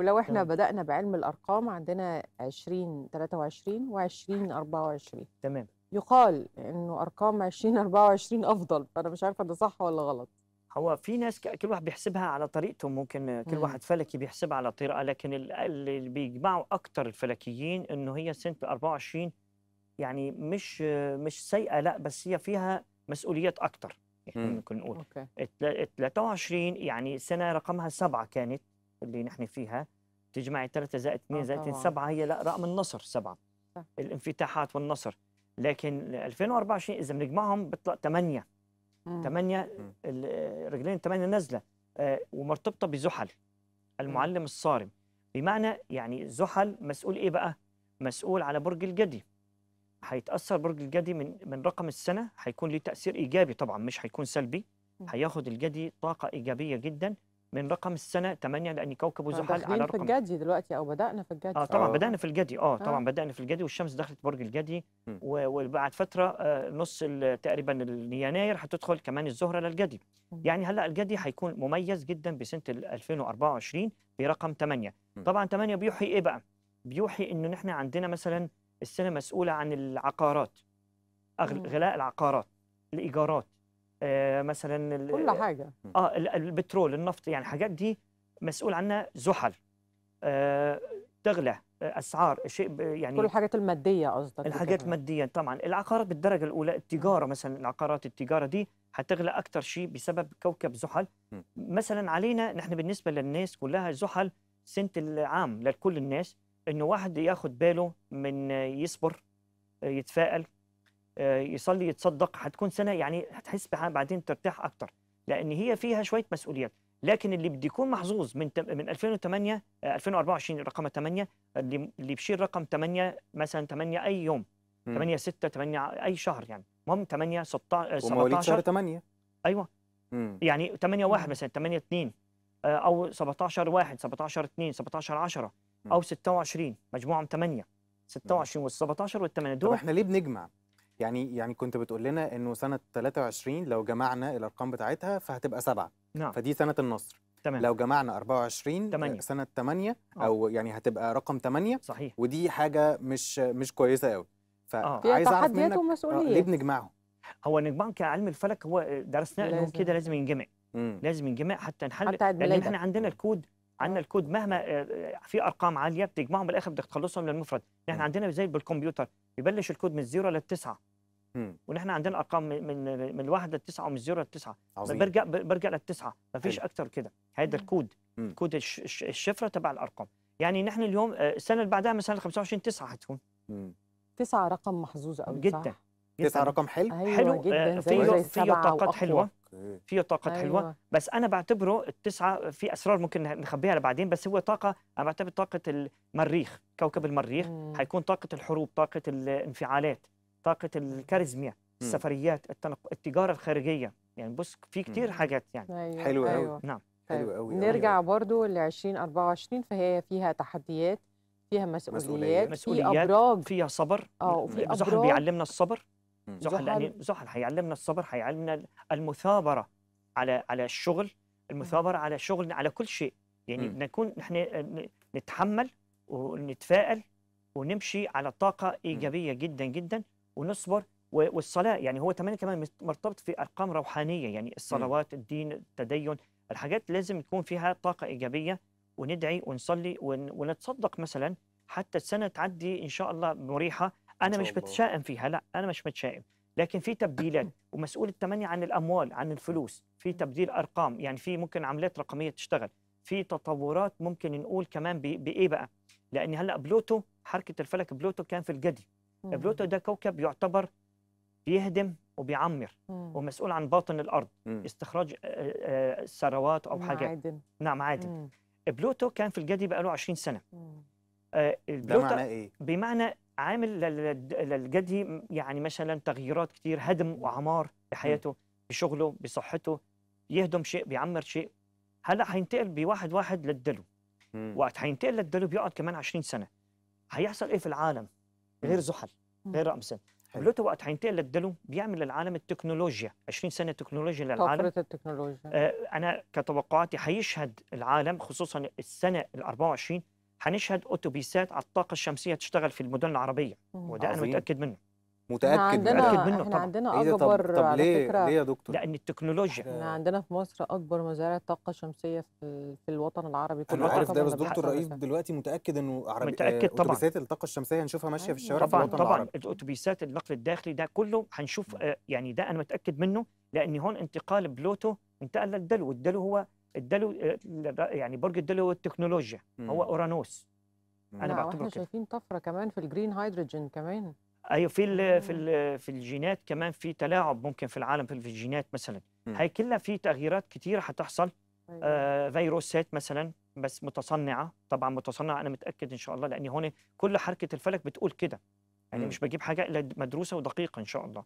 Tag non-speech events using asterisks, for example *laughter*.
ولو احنا تمام. بدأنا بعلم الأرقام عندنا 20 23 و 20 24 تمام يقال انه ارقام 20 24 افضل فانا مش عارفه ده صح ولا غلط هو في ناس كل واحد بيحسبها على طريقته ممكن كل إمم. واحد فلكي بيحسبها على طريقه لكن اللي بيجمعوا اكتر الفلكيين انه هي سنه 24 يعني مش مش سيئه لا بس هي فيها مسؤوليات اكتر يعني ممكن نقول أوكي. 23 يعني سنه رقمها سبعه كانت اللي نحن فيها تجمعي 3 زائد 2 آه، زائد 2 7 هي لا رقم النصر 7 الانفتاحات والنصر لكن 2024 اذا بنجمعهم بيطلع 8 8 رجلين 8 نازله آه، ومرتبطه بزحل المعلم الصارم بمعنى يعني زحل مسؤول ايه بقى؟ مسؤول على برج الجدي هيتاثر برج الجدي من من رقم السنه هيكون له تاثير ايجابي طبعا مش هيكون سلبي هياخد الجدي طاقه ايجابيه جدا من رقم السنه 8 لان كوكب آه، زحل على رقم في الجدي دلوقتي او بدانا في الجدي اه طبعا أوه. بدانا في الجدي اه طبعا آه. بدانا في الجدي والشمس دخلت برج الجدي وبعد فتره آه، نص تقريبا يناير هتدخل كمان الزهره للجدي م. يعني هلا الجدي هيكون مميز جدا بسنه 2024 برقم 8 م. طبعا 8 بيوحي ايه بقى بيوحي انه نحن عندنا مثلا السنه مسؤوله عن العقارات غلاء العقارات الايجارات آه، مثلا كل حاجه اه البترول النفط يعني الحاجات دي مسؤول عنها زحل تغلى آه، آه، اسعار شيء يعني كل الحاجات الماديه قصدك الحاجات المادية طبعا العقارات بالدرجه الاولى التجاره مثلا العقارات التجاره دي هتغلى اكتر شيء بسبب كوكب زحل مثلا علينا نحن بالنسبه للناس كلها زحل سنه العام لكل الناس انه واحد ياخد باله من يصبر يتفائل آه، يصلي يتصدق هتكون سنه يعني هتحس بعدين ترتاح اكتر لان هي فيها شويه مسؤوليات لكن اللي بده يكون محظوظ من من 2008 2024 آه، رقم 8 اللي اللي بشيل رقم 8 مثلا 8 اي يوم 8 6 8 اي شهر يعني المهم 8 16 17 ومواليد شهر 8 ايوه مم. يعني 8 1 مثلا 8 2 آه، او 17 1 17 2 17 10 او 26 مجموعهم 8 26 وال 17 وال 8 دول طب احنا ليه بنجمع؟ يعني يعني كنت بتقول لنا انه سنه 23 لو جمعنا الارقام بتاعتها فهتبقى سبعه نعم فدي سنه النصر تمام لو جمعنا 24 8. آه، سنه 8 أوه. او يعني هتبقى رقم 8 صحيح ودي حاجه مش مش كويسه قوي فعايز آه. اعرف منك آه، ليه بنجمعهم هو نجمعهم كعلم الفلك هو درسناه انه كده لازم ينجمع لازم ينجمع حتى نحل حتى لان احنا عندنا الكود عندنا الكود مهما في ارقام عاليه بتجمعهم بالاخر بدك تخلصهم للمفرد احنا عندنا زي بالكمبيوتر يبلش الكود من الزيرو للتسعه مم. ونحن عندنا ارقام من من واحد للتسعه ومن الزيرو للتسعه عظيم. برجع برجع للتسعه ما فيش اكتر كده هذا الكود مم. كود الشفره تبع الارقام يعني نحن اليوم آه، السنه اللي بعدها مثلا 25 9 حتكون تسعة رقم محظوظ قوي جدا تسعة رقم حلو أيوة حلو جدا آه فيه, فيه طاقات حلوه فيه طاقه أيوة. حلوه بس انا بعتبره التسعه في اسرار ممكن نخبيها لبعدين بس هو طاقه انا بعتبر طاقه المريخ كوكب المريخ مم. حيكون طاقه الحروب طاقه الانفعالات طاقه الكاريزميا السفريات التنق... التجاره الخارجيه يعني بص في كتير مم. حاجات يعني أيوة. حلوة أيوة. أيوة. نعم حلو قوي نرجع أيوة. برضو ل 2024 فهي فيها تحديات فيها مسؤوليات مسؤوليات في ابراج فيها صبر اه وفي ابراج بيعلمنا الصبر زحل يعني زحل حيعلمنا الصبر حيعلمنا المثابره على على الشغل المثابره على شغلنا على كل شيء يعني بدنا نكون نحن نتحمل ونتفائل ونمشي على طاقه ايجابيه مم. جدا جدا ونصبر والصلاه يعني هو كمان كمان مرتبط في ارقام روحانيه يعني الصلوات الدين التدين الحاجات لازم يكون فيها طاقه ايجابيه وندعي ونصلي ونتصدق مثلا حتى السنه تعدي ان شاء الله مريحه انا مش بتشائم فيها لا انا مش متشائم لكن في تبديلات *clears throat* ومسؤول التمني عن الاموال عن الفلوس في تبديل ارقام يعني في ممكن عمليات رقميه تشتغل في تطورات ممكن نقول كمان بايه بقى لان هلا بلوتو حركه الفلك بلوتو كان في الجدي بلوتو ده كوكب يعتبر بيهدم وبيعمر مم. ومسؤول عن باطن الارض مم. استخراج ثروات او حاجات معادن نعم معادن بلوتو كان في الجدي بقى له 20 سنه آه بمعنى ايه بمعنى عامل للجدي يعني مثلا تغييرات كتير هدم وعمار بحياته بشغله بصحته يهدم شيء بيعمر شيء هلا حينتقل بواحد واحد للدلو وقت حينتقل للدلو بيقعد كمان 20 سنه هيحصل ايه في العالم غير زحل غير رمسن بلوتو وقت حينتقل للدلو بيعمل للعالم التكنولوجيا 20 سنه تكنولوجيا للعالم طفره التكنولوجيا آه انا كتوقعاتي حيشهد العالم خصوصا السنه ال 24 هنشهد اتوبيسات على الطاقه الشمسيه تشتغل في المدن العربيه وده انا متاكد منه متاكد عندنا متاكد منه احنا طبعا. عندنا إيه اكبر طب طب, على ليه فكرة ليه يا دكتور لان التكنولوجيا احنا عندنا في مصر اكبر مزارع طاقه شمسيه في في الوطن العربي كله انا عارف ده بس دكتور رئيس دلوقتي متاكد انه عربي متاكد طبعا اوتوبيسات الطاقه الشمسيه هنشوفها ماشيه في الشوارع طبعا في الوطن طبعا الاتوبيسات النقل الداخلي ده كله هنشوف آه، يعني ده انا متاكد منه لان هون انتقال بلوتو انتقل للدلو والدلو هو الدلو آه، يعني برج الدلو التكنولوجيا هو اورانوس انا بعتبره كده شايفين طفره كمان في الجرين هيدروجين كمان ايوه في الـ في الـ في الجينات كمان في تلاعب ممكن في العالم في الجينات مثلا هي كلها في تغييرات كتيره هتحصل أيوة. آه فيروسات مثلا بس متصنعه طبعا متصنعه انا متاكد ان شاء الله لان هون كل حركه الفلك بتقول كده يعني مش بجيب حاجه الا مدروسه ودقيقه ان شاء الله